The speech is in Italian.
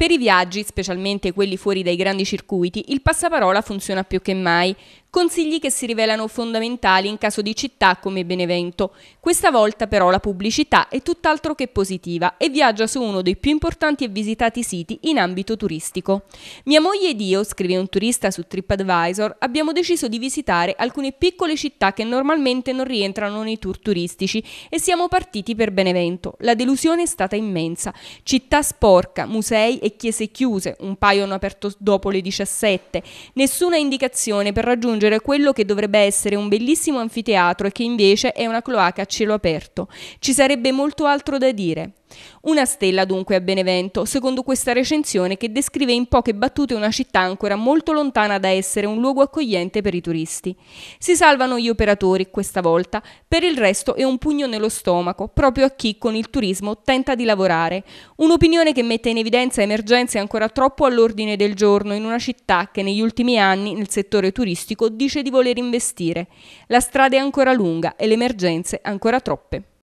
Per i viaggi, specialmente quelli fuori dai grandi circuiti, il passaparola funziona più che mai. Consigli che si rivelano fondamentali in caso di città come Benevento. Questa volta però la pubblicità è tutt'altro che positiva e viaggia su uno dei più importanti e visitati siti in ambito turistico. Mia moglie ed io, scrive un turista su TripAdvisor, abbiamo deciso di visitare alcune piccole città che normalmente non rientrano nei tour turistici e siamo partiti per Benevento. La delusione è stata immensa. Città sporca, musei e chiese chiuse, un paio hanno aperto dopo le 17. Nessuna indicazione per raggiungere raggiungere quello che dovrebbe essere un bellissimo anfiteatro e che invece è una cloaca a cielo aperto. Ci sarebbe molto altro da dire. Una stella dunque a Benevento, secondo questa recensione che descrive in poche battute una città ancora molto lontana da essere un luogo accogliente per i turisti. Si salvano gli operatori questa volta, per il resto è un pugno nello stomaco, proprio a chi con il turismo tenta di lavorare. Un'opinione che mette in evidenza emergenze ancora troppo all'ordine del giorno in una città che negli ultimi anni nel settore turistico dice di voler investire. La strada è ancora lunga e le emergenze ancora troppe.